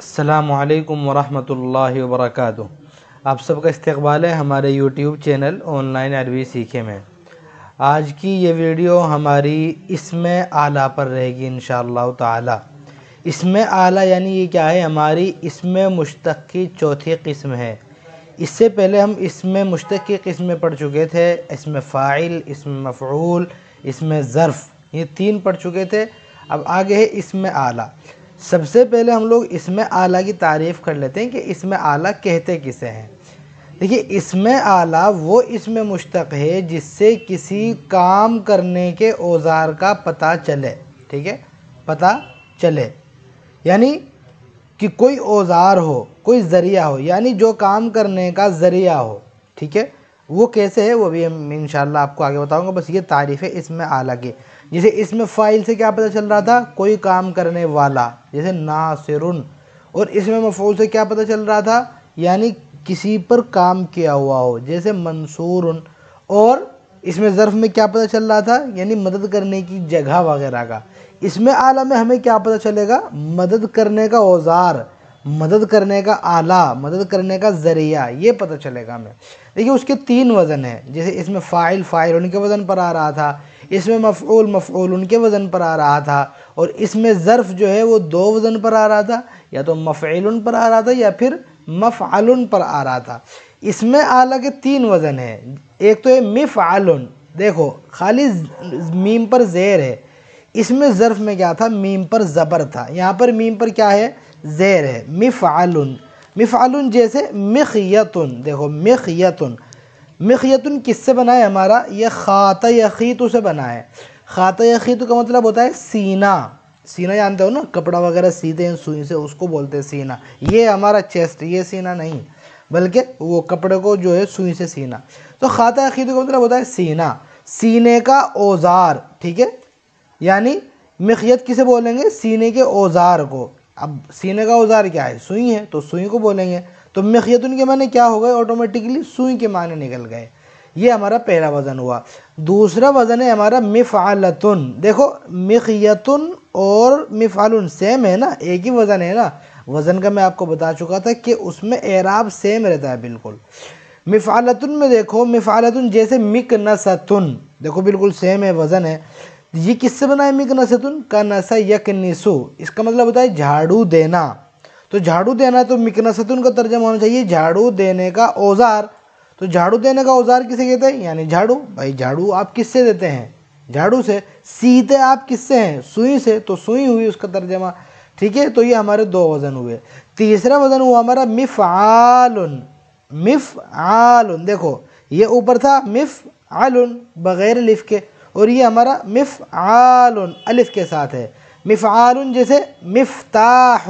السلام علیکم ورحمۃ اللہ وبرکاتہ آپ سب کا استقبال ہے ہمارے یوٹیوب چینل آن لائن عربی سیکھے میں آج کی یہ ویڈیو ہماری اسم اعلیٰ پر رہے گی انشاءاللہ تعالی اللہ تعالیٰ اس میں اعلیٰ یعنی یہ کیا ہے ہماری اسم مشتق کی چوتھی قسم ہے اس سے پہلے ہم اس میں مشتق کی قسمیں پڑھ چکے تھے اس میں فائل اس میں مفغول اس میں یہ تین پڑھ چکے تھے اب آگے ہے اس میں اعلیٰ سب سے پہلے ہم لوگ اس میں اعلیٰ کی تعریف کر لیتے ہیں کہ اس میں اعلیٰ کہتے کسے ہیں دیکھیے اس میں اعلیٰ وہ اس میں مشتق ہے جس سے کسی کام کرنے کے اوزار کا پتہ چلے ٹھیک ہے پتہ چلے یعنی کہ کوئی اوزار ہو کوئی ذریعہ ہو یعنی جو کام کرنے کا ذریعہ ہو ٹھیک ہے وہ کیسے ہے وہ بھی ہم انشاءاللہ آپ کو آگے بتاؤں گا بس یہ تعریف ہے اس میں اعلیٰ کی جیسے اس میں فائل سے کیا پتہ چل رہا تھا کوئی کام کرنے والا جیسے ناصرن اور اس میں مفعول سے کیا پتہ چل رہا تھا یعنی کسی پر کام کیا ہوا ہو جیسے منصور اور اس میں ظرف میں کیا پتہ چل رہا تھا یعنی مدد کرنے کی جگہ وغیرہ کا اس میں اعلیٰ میں ہمیں کیا پتہ چلے گا مدد کرنے کا اوزار مدد کرنے کا آلہ مدد کرنے کا ذریعہ یہ پتہ چلے گا ہمیں دیکھیے اس کے تین وزن ہیں جیسے اس میں فائل فائل کے وزن پر آ رہا تھا اس میں مفعول مفعول ان کے وزن پر آ رہا تھا اور اس میں ظرف جو ہے وہ دو وزن پر آ رہا تھا یا تو مفعل پر آ رہا تھا یا پھر مفعل پر آ رہا تھا اس میں آلہ کے تین وزن ہیں ایک تو ہے مفعل دیکھو خالی میم پر زیر ہے اس میں ظرف میں کیا تھا میم پر زبر تھا یہاں پر میم پر کیا ہے زیر ہے مفعل مفعل جیسے مخیتن دیکھو مخیتن مخیتن کس سے بنا ہے ہمارا یہ خاطۂ یخیتو سے بنا ہے خاطۂ کا مطلب ہوتا ہے سینہ سینہ جانتے ہو نا کپڑا وغیرہ سیدھے ہیں سوئی سے اس کو بولتے ہیں سینہ یہ ہمارا چیسٹ یہ سینہ نہیں بلکہ وہ کپڑے کو جو ہے سوئی سے سینہ تو خاتہ عقیت کا مطلب ہوتا ہے سینہ سینے کا اوزار ٹھیک ہے یعنی مخیت کسے بولیں گے سینے کے اوزار کو اب سینے کا اوزار کیا ہے سوئی ہے تو سوئی کو بولیں گے تو مخیتن کے معنی کیا ہو گئے آٹومیٹکلی سوئی کے معنی نکل گئے یہ ہمارا پہلا وزن ہوا دوسرا وزن ہے ہمارا مفعلتن دیکھو مخیتن اور مفعلن سیم ہے نا ایک ہی وزن ہے نا وزن کا میں آپ کو بتا چکا تھا کہ اس میں اعراب سیم رہتا ہے بالکل مفعلتن میں دیکھو مفعلتن جیسے مکنستن دیکھو بالکل سیم ہے وزن ہے یہ کس سے بنا ہے مکنسطن کا نسا یکسو اس کا مطلب ہوتا ہے جھاڑو دینا تو جھاڑو دینا تو مکنست کا ترجمہ ہونا چاہیے جھاڑو دینے کا اوزار تو جھاڑو دینے کا اوزار کسے کہتے ہیں یعنی جھاڑو بھائی جھاڑو آپ کس سے دیتے ہیں جھاڑو سے سیتے آپ کس سے ہیں سوئی سے تو سوئی ہوئی اس کا ترجمہ ٹھیک ہے تو یہ ہمارے دو وزن ہوئے تیسرا وزن ہوا ہمارا مفعالن مفعالن دیکھو یہ اوپر تھا مفعالن بغیر لف کے اور یہ ہمارا مفعال الف کے ساتھ ہے مفعال جیسے مفتاح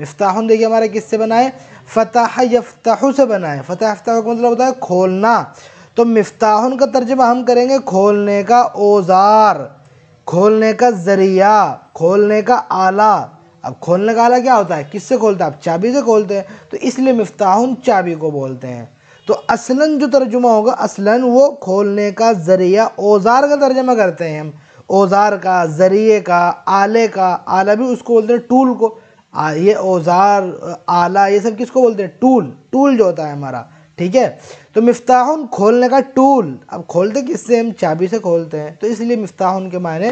مفتاح دیکھیے ہمارا کس سے بنائے فتح یفتح سے بنائے فتح یفتح کا مطلب ہوتا ہے کھولنا تو مفتاحن کا ترجمہ ہم کریں گے کھولنے کا اوزار کھولنے کا ذریعہ کھولنے کا آلہ اب کھولنے کا آلہ کیا ہوتا ہے کس سے کھولتا ہے آپ چابی سے کھولتے ہیں تو اس لیے مفتاح چابی کو بولتے ہیں تو اصلاً جو ترجمہ ہوگا اصلاً وہ کھولنے کا ذریعہ اوزار کا ترجمہ کرتے ہیں ہم اوزار کا ذریعے کا آلے کا آلہ بھی اس کو بولتے ہیں ٹول کو یہ اوزار آلہ یہ سب کس کو بولتے ہیں ٹول ٹول جو ہوتا ہے ہمارا ٹھیک ہے تو مفتاحن کھولنے کا ٹول اب کھولتے کس سے ہم چابی سے کھولتے ہیں تو اس لیے مفتاحن کے معنی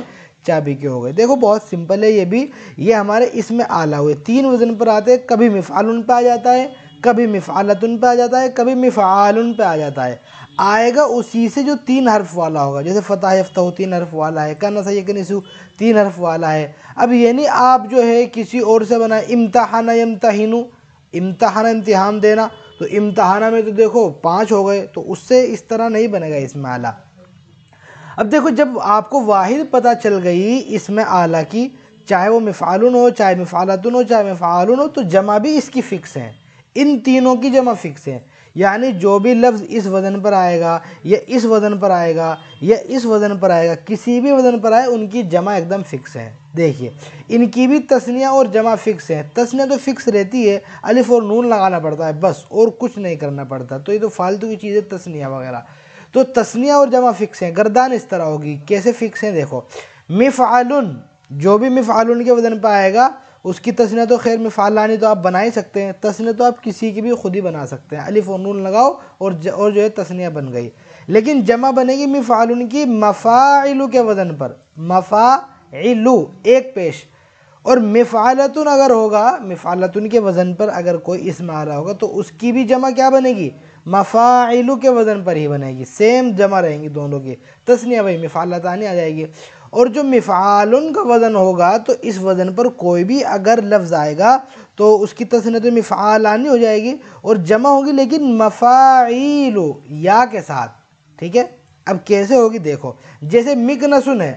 چابی کے ہو گئے دیکھو بہت سمپل ہے یہ بھی یہ ہمارے اس میں آلہ ہوئے تین وزن پر آتے کبھی مفعلن پہ آ جاتا ہے کبھی مفعالتن پہ آ جاتا ہے کبھی مفعالن پہ آ جاتا ہے آئے گا اسی سے جو تین حرف والا ہوگا جیسے فتح افتہ تین حرف والا ہے یکن اسو تین حرف والا ہے اب یعنی آپ جو ہے کسی اور سے بنا امتحانہ یمتحینو امتحانہ امتحان دینا تو امتحانہ میں تو دیکھو پانچ ہو گئے تو اس سے اس طرح نہیں بنے گا اس میں آلہ اب دیکھو جب آپ کو واحد پتہ چل گئی اس میں آلہ کی چاہے وہ مفعالن ہو چاہے مفعالتن ہو چاہے مفعالن ہو تو جمع بھی اس کی فکس ہیں ان تینوں کی جمع فکس ہیں یعنی جو بھی لفظ اس وزن پر آئے گا یا اس وزن پر آئے گا یا اس وزن پر آئے گا کسی بھی وزن پر آئے ان کی جمع ایک دم فکس ہے دیکھیے ان کی بھی تسنیہ اور جمع فکس ہیں تسنیہ تو فکس رہتی ہے الف اور نون لگانا پڑتا ہے بس اور کچھ نہیں کرنا پڑتا تو یہ تو فالتو کی چیز ہے تسنیہ وغیرہ تو تسنیہ اور جمع فکس ہیں گردان اس طرح ہوگی کیسے فکس ہیں دیکھو مفعلن جو بھی مفعلن کے وزن پر آئے گا اس کی تصنیہ تو خیر فعل لانی تو آپ بنا ہی سکتے ہیں تصنیہ تو آپ کسی کی بھی خود ہی بنا سکتے ہیں و نون لگاؤ اور اور جو ہے تسنیہ بن گئی لیکن جمع بنے گی مفعن کی مفاعلو کے وزن پر مفاعلو ایک پیش اور مفعلتن اگر ہوگا مفعلتن کے وزن پر اگر کوئی اسم آ رہا ہوگا تو اس کی بھی جمع کیا بنے گی مفاعلو کے وزن پر ہی بنے گی سیم جمع رہیں گی دونوں کی تسنی بھائی مفعلتانی آ جائے گی اور جو مفعالن کا وزن ہوگا تو اس وزن پر کوئی بھی اگر لفظ آئے گا تو اس کی تصنیہ تو مفعالانی ہو جائے گی اور جمع ہوگی لیکن مفاعلو یا کے ساتھ ٹھیک ہے اب کیسے ہوگی دیکھو جیسے مکنسن ہے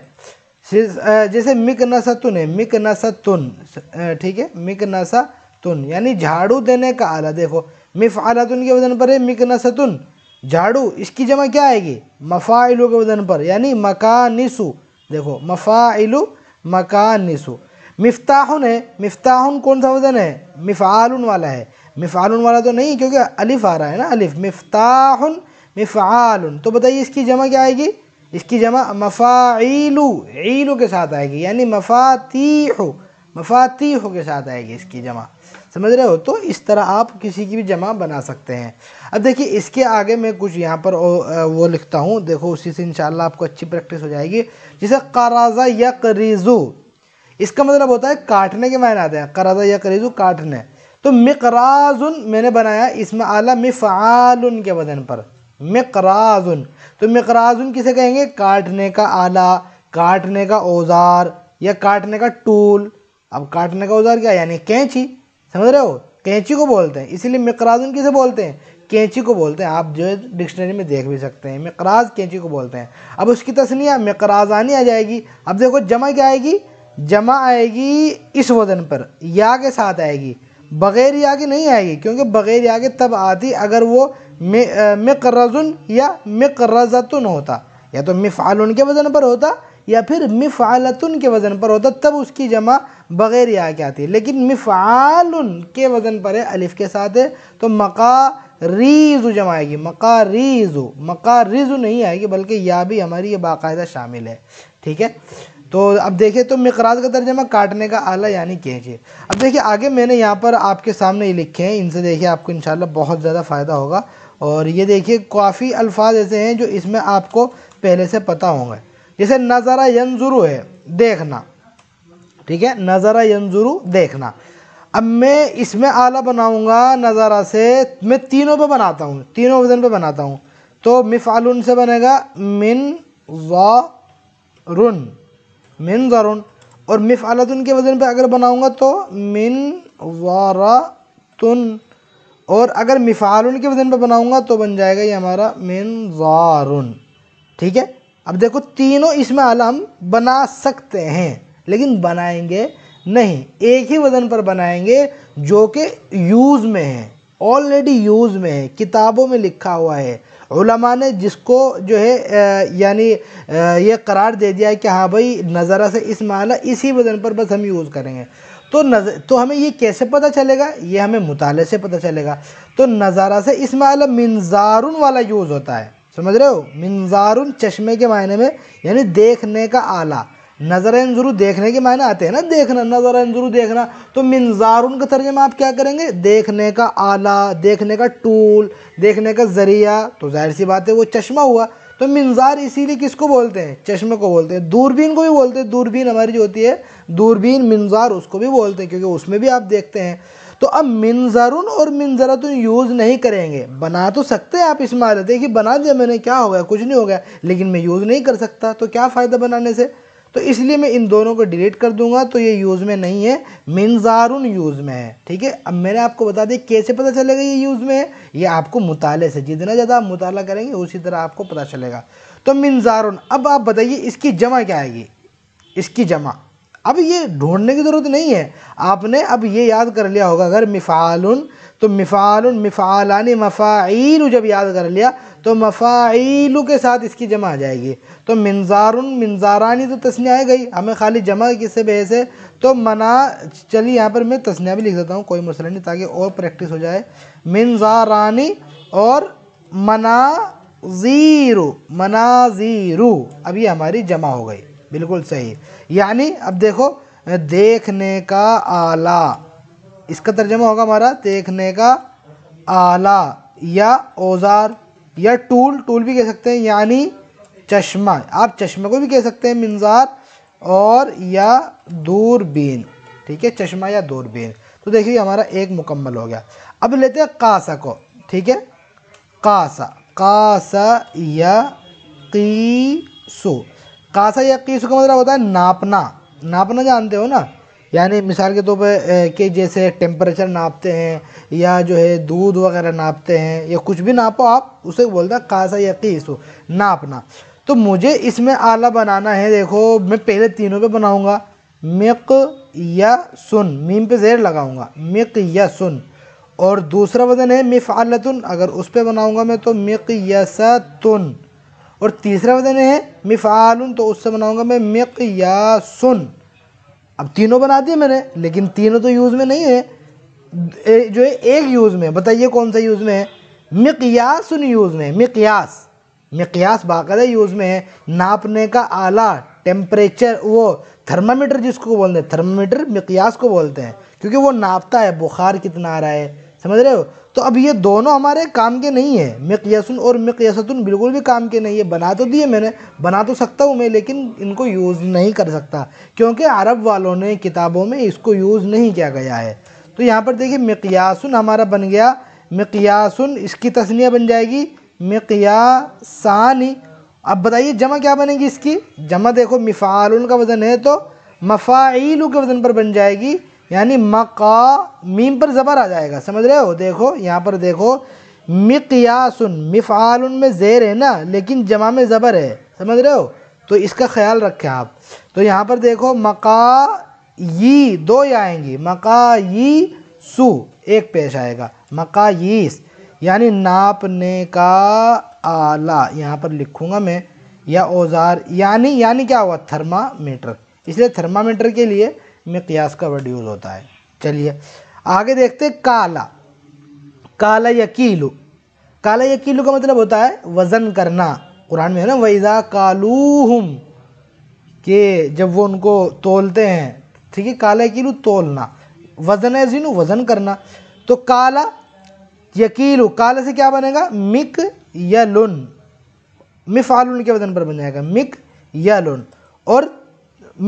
جیسے مکنستن ہے مکنستن ٹھیک ہے مکنستن یعنی جھاڑو دینے کا آلہ دیکھو مفعلتن کے وزن پر ہے مکنستن جھاڑو اس کی جمع کیا آئے گی مفاعلو کے وزن پر یعنی مکانسو دیکھو مفائلو مکانسو مفتاحن ہے مفتاحن کون سا وزن ہے مفعالن والا ہے مفعالن والا تو نہیں کیونکہ الف آ رہا ہے نا الف مفتاحن مفعالن تو بتائیے اس کی جمع کیا آئے گی اس کی جمع مفاعیلو عیلو کے ساتھ آئے گی یعنی مفاتیحو مفاتیحو کے ساتھ آئے گی اس کی جمع سمجھ رہے ہو تو اس طرح آپ کسی کی بھی جمع بنا سکتے ہیں اب دیکھیے اس کے آگے میں کچھ یہاں پر وہ لکھتا ہوں دیکھو اسی سے انشاءاللہ آپ کو اچھی پریکٹس ہو جائے گی جیسے قرازہ یا قریزو اس کا مطلب ہوتا ہے کاٹنے کے معنی آتے ہیں قرازہ یا قریزو کاٹنے تو مقرازن میں نے بنایا اس میں آلہ مفعالن کے بدن پر مقرازن تو مقرازن کسے کہیں گے کاٹنے کا آلہ کاٹنے کا اوزار یا کاٹنے کا ٹول اب کاٹنے کا اوزار کیا یعنی کینچی سمجھ رہے ہو کینچی کو بولتے ہیں اسی لیے ان کیسے بولتے ہیں کینچی کو بولتے ہیں آپ جو ہے ڈکشنری میں دیکھ بھی سکتے ہیں مقراز کینچی کو بولتے ہیں اب اس کی تسلی مقراضانی آ جائے گی اب دیکھو جمع کیا آئے گی جمع آئے گی اس وزن پر یا کے ساتھ آئے گی بغیر یا کے نہیں آئے گی کیونکہ بغیر یا کے تب آتی اگر وہ مقرزن یا مقرزتن ہوتا یا تو مفعلن کے وزن پر ہوتا یا پھر مفعالتن کے وزن پر ہوتا تب اس کی جمع بغیر یا کے آتی ہے لیکن مفعالن کے وزن پر ہے الف کے ساتھ ہے تو مقاری ریزو جمع آئے گی مقاری ریزو ریزو نہیں آئے گی بلکہ یا بھی ہماری یہ باقاعدہ شامل ہے ٹھیک ہے تو اب دیکھیں تو مقراز کا درجمہ کاٹنے کا آلہ یعنی کہ جی اب دیکھیں آگے میں نے یہاں پر آپ کے سامنے ہی لکھے ہیں ان سے دیکھیں آپ کو انشاءاللہ بہت زیادہ فائدہ ہوگا اور یہ دیکھیے کافی الفاظ ایسے ہیں جو اس میں آپ کو پہلے سے پتہ ہوں گے جیسے نظرہ ینظرو ہے دیکھنا ٹھیک ہے نظرہ ینظرو دیکھنا اب میں اس میں آلہ بناؤں گا نظارہ سے میں تینوں پہ بناتا ہوں تینوں وزن پہ بناتا ہوں تو مفعلن سے بنے گا من ظرن من ظرن اور مفعلتن کے وزن پہ اگر بناؤں گا تو من وار اور اگر مفعلن کے وزن پہ بناؤں گا تو بن جائے گا یہ ہمارا من ذار ٹھیک ہے اب دیکھو تینوں اس میں علم بنا سکتے ہیں لیکن بنائیں گے نہیں ایک ہی وزن پر بنائیں گے جو کہ یوز میں ہیں آلریڈی یوز میں ہے کتابوں میں لکھا ہوا ہے علماء نے جس کو جو ہے یعنی یہ قرار دے دیا ہے کہ ہاں بھائی نظرہ سے اس معلّہ اسی وزن پر بس ہم یوز کریں گے تو ہمیں یہ کیسے پتہ چلے گا یہ ہمیں مطالعے سے پتہ چلے گا تو نظارہ سے اس معلوم منظارن والا یوز ہوتا ہے سمجھ رہے ہو منظار چشمے کے معنی میں یعنی دیکھنے کا آلہ نظر ضرور دیکھنے کے معنی آتے ہیں نا دیکھنا نظر ضرور دیکھنا تو منظار ان ترجمہ آپ کیا کریں گے دیکھنے کا آلہ دیکھنے کا ٹول دیکھنے کا ذریعہ تو ظاہر سی بات ہے وہ چشمہ ہوا تو منظار اسی لیے کس کو بولتے ہیں چشمے کو بولتے ہیں دوربین کو بھی بولتے ہیں دوربین ہماری جو ہوتی ہے دوربین منظار اس کو بھی بولتے ہیں کیونکہ اس میں بھی آپ دیکھتے ہیں تو اب منظرن اور منظرتن یوز نہیں کریں گے بنا تو سکتے آپ اس مارے دیکھیے بنا دیا میں نے کیا ہو گیا کچھ نہیں ہو گیا لیکن میں یوز نہیں کر سکتا تو کیا فائدہ بنانے سے تو اس لیے میں ان دونوں کو ڈیلیٹ کر دوں گا تو یہ یوز میں نہیں ہے منظارن یوز میں ہے ٹھیک ہے اب میں نے آپ کو بتا دیا کیسے پتہ چلے گا یہ یوز میں ہے یہ آپ کو مطالعے سے جتنا زیادہ آپ مطالعہ کریں گے اسی طرح آپ کو پتہ چلے گا تو منظارن اب آپ بتائیے اس کی جمع کیا آئے گی اس کی جمع اب یہ ڈھونڈنے کی ضرورت نہیں ہے آپ نے اب یہ یاد کر لیا ہوگا اگر مفعالن تو مفعالن مفعالانی مفاعیل جب یاد کر لیا تو مفاعیل کے ساتھ اس کی جمع آ جائے گی تو منظار منظارانی تو آئے گئی ہمیں خالی جمع کسے کس سے تو منا چلیے یہاں پر میں تسنیہ بھی لکھ دیتا ہوں کوئی مسئلہ نہیں تاکہ اور پریکٹس ہو جائے منظارانی اور منا زیرو اب یہ ہماری جمع ہو گئی بالکل صحیح یعنی اب دیکھو دیکھنے کا آلہ اس کا ترجمہ ہوگا ہمارا دیکھنے کا آلہ یا اوزار یا ٹول ٹول بھی کہہ سکتے ہیں یعنی چشمہ آپ چشمہ کو بھی کہہ سکتے ہیں منظار اور یا دور بین ٹھیک ہے چشمہ یا دور بین تو دیکھیے ہمارا ایک مکمل ہو گیا اب لیتے ہیں قاسہ کو ٹھیک ہے قاسہ قاسہ یا قیسو یا قیس کا مطلب ہوتا ہے ناپنا ناپنا جانتے ہو نا یعنی مثال کے طور پہ کہ جیسے ٹیمپریچر ناپتے ہیں یا جو ہے دودھ وغیرہ ناپتے ہیں یا کچھ بھی ناپو آپ اسے بولتا ہے کاسا یقیص ہو ناپنا تو مجھے اس میں آلہ بنانا ہے دیکھو میں پہلے تینوں پہ بناؤں گا مک یا سن میم پہ زیر لگاؤں گا مک یا سن اور دوسرا وزن ہے مفعلتن اگر اس پہ بناؤں گا میں تو مک یا ستن اور تیسرا وزن ہے مفعالن تو اس سے بناؤں گا میں مقیاسن اب تینوں بنا دیے میں نے لیکن تینوں تو یوز میں نہیں ہے جو ہے ایک یوز میں بتائیے کون سا یوز میں ہے مقیاسن یوز میں مقیاس مقیاس باقاعدہ یوز میں ہے ناپنے کا آلہ ٹیمپریچر وہ تھرمامیٹر جس کو بولتے ہیں تھرمامیٹر مقیاس کو بولتے ہیں کیونکہ وہ ناپتا ہے بخار کتنا آ رہا ہے سمجھ رہے ہو تو اب یہ دونوں ہمارے کام کے نہیں ہیں مقیسن اور مقیستن بالکل بھی کام کے نہیں ہے بنا تو دیے میں نے بنا تو سکتا ہوں میں لیکن ان کو یوز نہیں کر سکتا کیونکہ عرب والوں نے کتابوں میں اس کو یوز نہیں کیا گیا ہے تو یہاں پر دیکھیے مقیاسن ہمارا بن گیا مقیاسن اس کی تسنیہ بن جائے گی مقیاسانی اب بتائیے جمع کیا بنے گی اس کی جمع دیکھو مفعالن کا وزن ہے تو مفاعیلو کے وزن پر بن جائے گی یعنی مقا میم پر زبر آ جائے گا سمجھ رہے ہو دیکھو یہاں پر دیکھو مقیاس مفعال میں زیر ہے نا لیکن جمع میں زبر ہے سمجھ رہے ہو تو اس کا خیال رکھیں آپ تو یہاں پر دیکھو مقا یی دو یہ آئیں گی مقا یی سو ایک پیش آئے گا مقا ییس یعنی ناپنے کا آلہ یہاں پر لکھوں گا میں یا اوزار یعنی یعنی کیا ہوا تھرما میٹر اس لیے میٹر کے لیے میں قیاس کا ورڈ یوز ہوتا ہے چلیے آگے دیکھتے کالا کالا یقیلو کالا یقیلو کا مطلب ہوتا ہے وزن کرنا قرآن میں ہے نا ویزا کالوہم کہ جب وہ ان کو تولتے ہیں ٹھیک ہے کالا یقیلو تولنا وزن ہے زینو وزن کرنا تو کالا یقیلو کالا سے کیا بنے گا مک یلن مفعلن کے وزن پر بن جائے گا مک یلن اور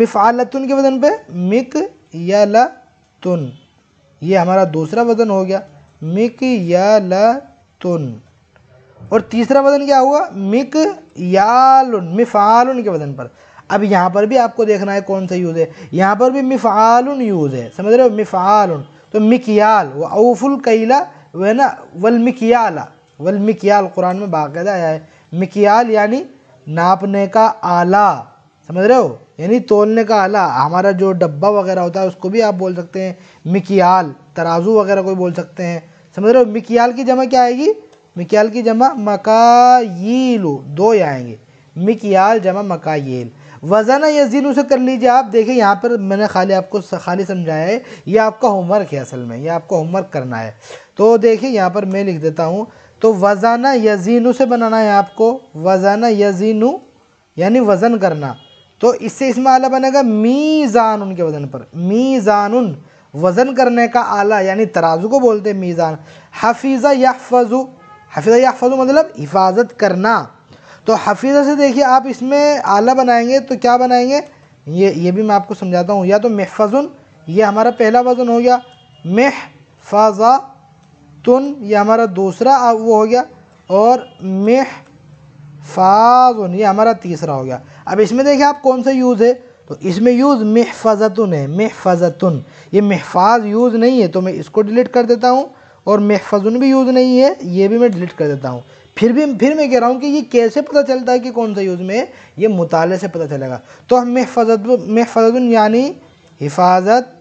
مفعالتن کے وزن پہ مک تن یہ ہمارا دوسرا وزن ہو گیا مک تن اور تیسرا وزن کیا ہوا مک یال کے وزن پر اب یہاں پر بھی آپ کو دیکھنا ہے کون سا یوز ہے یہاں پر بھی مفعن یوز ہے سمجھ رہے ہو مفعن تو مکیال وہ اوف القیلا وہ ہے نا ولمکیال قرآن میں باقاعدہ آیا ہے مکیال یعنی ناپنے کا آلہ سمجھ رہے ہو یعنی تولنے کا آلہ ہمارا جو ڈبہ وغیرہ ہوتا ہے اس کو بھی آپ بول سکتے ہیں مکیال ترازو وغیرہ کو بھی بول سکتے ہیں سمجھ رہے ہو مکیال کی جمع کیا آئے گی مکیال کی جمع مکائیل دو یہ آئیں گے مکیال جمع مکائیل وزن یزینو سے کر لیجئے آپ دیکھیں یہاں پر میں نے خالی آپ کو خالی سمجھایا ہے یہ آپ کا ہوم ورک ہے اصل میں یہ آپ کو ہوم ورک کرنا ہے تو دیکھیں یہاں پر میں لکھ دیتا ہوں تو وزن یزینو سے بنانا ہے آپ کو وزن یزینو یعنی وزن کرنا تو اس سے اس میں آلہ بنے گا میزان ان کے وزن پر میزان وزن کرنے کا آلہ یعنی ترازو کو بولتے ہیں میزان حفیظہ یحفظو حفیظہ یحفظو مطلب حفاظت کرنا تو حفیظہ سے دیکھیے آپ اس میں آلہ بنائیں گے تو کیا بنائیں گے یہ یہ بھی میں آپ کو سمجھاتا ہوں یا تو محفظن یہ ہمارا پہلا وزن ہو گیا محفظہ تن یہ ہمارا دوسرا وہ ہو گیا اور محفظن یہ ہمارا تیسرا ہو گیا اب اس میں دیکھیں آپ کون سا یوز ہے تو اس میں یوز محفظتن ہے محفظتن یہ محفاظ یوز نہیں ہے تو میں اس کو ڈیلیٹ کر دیتا ہوں اور محفظن بھی یوز نہیں ہے یہ بھی میں ڈیلیٹ کر دیتا ہوں پھر بھی پھر میں کہہ رہا ہوں کہ یہ کیسے پتہ چلتا ہے کہ کون سا یوز میں ہے یہ مطالعے سے پتہ چلے گا تو محفظت محفظن یعنی حفاظت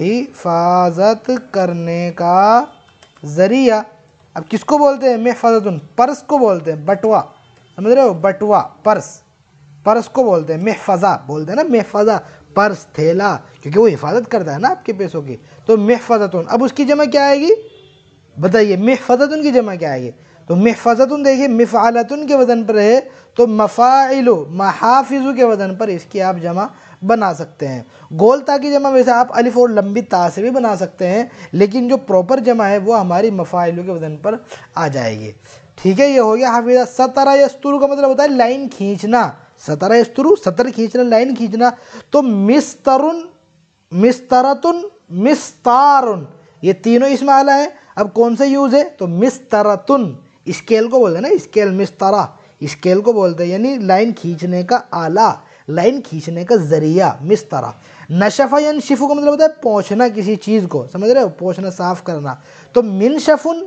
حفاظت کرنے کا ذریعہ اب کس کو بولتے ہیں محفظتن پرس کو بولتے ہیں بٹوا سمجھ رہے ہو بٹوا پرس پرس کو بولتے ہیں محفظہ بولتے ہیں نا محفظہ پرس تھیلا کیونکہ وہ حفاظت کرتا ہے نا آپ کے پیسوں کی تو محفظتن اب اس کی جمع کیا آئے گی بتائیے محفظتن کی جمع کیا آئے گی تو محفظتن دیکھیے مفعالتن کے وزن پر ہے تو مفاعلو محافظو کے وزن پر اس کی آپ جمع بنا سکتے ہیں گولتا کی جمع ویسے آپ الف اور لمبی تا سے بھی بنا سکتے ہیں لیکن جو پروپر جمع ہے وہ ہماری مفاعلو کے وزن پر آ جائے گی ٹھیک ہے یہ ہو گیا سترہ یا استور کا مطلب ہوتا ہے لائن کھینچنا سطر استرو سطر کھینچنا لائن کھینچنا تو مسترن مسترتن مستارن یہ تینوں اس میں آلہ ہیں اب کون سے یوز ہے تو مسترتن اسکیل کو بولتے ہیں نا اسکیل مسترا اسکیل کو بولتے ہیں یعنی لائن کھینچنے کا آلہ لائن کھینچنے کا ذریعہ مسترا نشفہ یعنی شفو کا مطلب ہوتا ہے پہنچنا کسی چیز کو سمجھ رہے پہنچنا صاف کرنا تو منشفن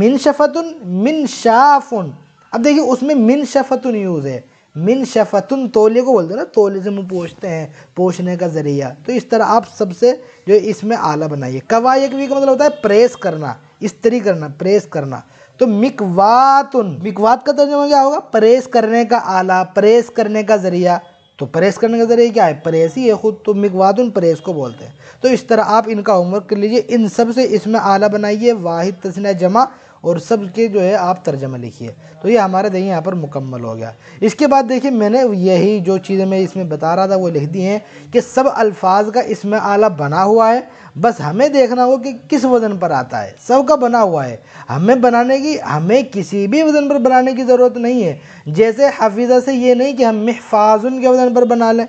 منشفتن منشافن اب دیکھیے اس میں منشفتن یوز ہے من شفتن تولے کو بولتے ہیں نا تولے سے منہ پوچھتے ہیں پوچھنے کا ذریعہ تو اس طرح آپ سب سے جو اس میں آلہ بنائیے قبا ایک مطلب ہوتا ہے پریس کرنا استری کرنا پریس کرنا تو مکواتن مکوات کا ترجمہ کیا ہوگا پریس کرنے کا آلہ پریس کرنے کا ذریعہ تو پریس کرنے کا ذریعہ کیا ہے پریس ہی ہے خود تو مکواتن پریس کو بولتے ہیں تو اس طرح آپ ان کا ہوم ورک کر لیجیے ان سب سے اس میں آلہ بنائیے واحد تسنہ جمع اور سب کے جو ہے آپ ترجمہ لکھیے تو یہ ہمارے دیں یہاں پر مکمل ہو گیا اس کے بعد دیکھیں میں نے یہی جو چیزیں میں اس میں بتا رہا تھا وہ لکھ دی ہیں کہ سب الفاظ کا اس میں آلہ بنا ہوا ہے بس ہمیں دیکھنا ہو کہ کس وزن پر آتا ہے سب کا بنا ہوا ہے ہمیں بنانے کی ہمیں کسی بھی وزن پر بنانے کی ضرورت نہیں ہے جیسے حفیظہ سے یہ نہیں کہ ہم محفاظن کے وزن پر بنا لیں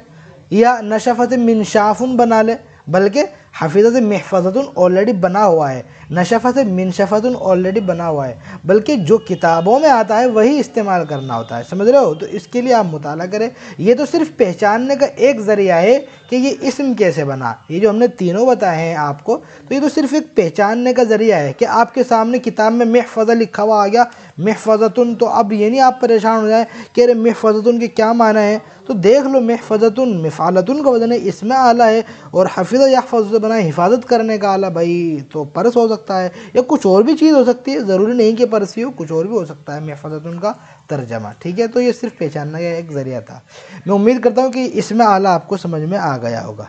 یا نشفت منشافن بنا لیں بلکہ حفیظت سے محفظت آلریڈی بنا ہوا ہے نشفت منشفت آلریڈی بنا ہوا ہے بلکہ جو کتابوں میں آتا ہے وہی استعمال کرنا ہوتا ہے سمجھ رہے ہو تو اس کے لیے آپ مطالعہ کریں یہ تو صرف پہچاننے کا ایک ذریعہ ہے کہ یہ اسم کیسے بنا یہ جو ہم نے تینوں بتائے ہیں آپ کو تو یہ تو صرف ایک پہچاننے کا ذریعہ ہے کہ آپ کے سامنے کتاب میں محفظہ لکھا ہوا آ گیا محفظتن تو اب یہ نہیں آپ پریشان ہو جائیں کہ ارے محفظتن کے کیا معنی ہے تو دیکھ لو محفظتن مفالتن کا کا وجہ اس میں اعلیٰ ہے اور حفظ یحفظ سے حفاظت کرنے کا آلہ بھائی تو پرس ہو سکتا ہے یا کچھ اور بھی چیز ہو سکتی ہے ضروری نہیں کہ پرس ہی ہو کچھ اور بھی ہو سکتا ہے محفاظت ان کا ترجمہ ٹھیک ہے تو یہ صرف پہچاننا کا ایک ذریعہ تھا میں امید کرتا ہوں کہ اس میں آلہ آپ کو سمجھ میں آ گیا ہوگا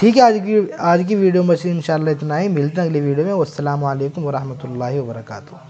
ٹھیک ہے آج کی آج کی ویڈیو میں اتنا ہی ملتے ہیں اگلی ویڈیو میں السلام علیکم ورحمۃ اللہ وبرکاتہ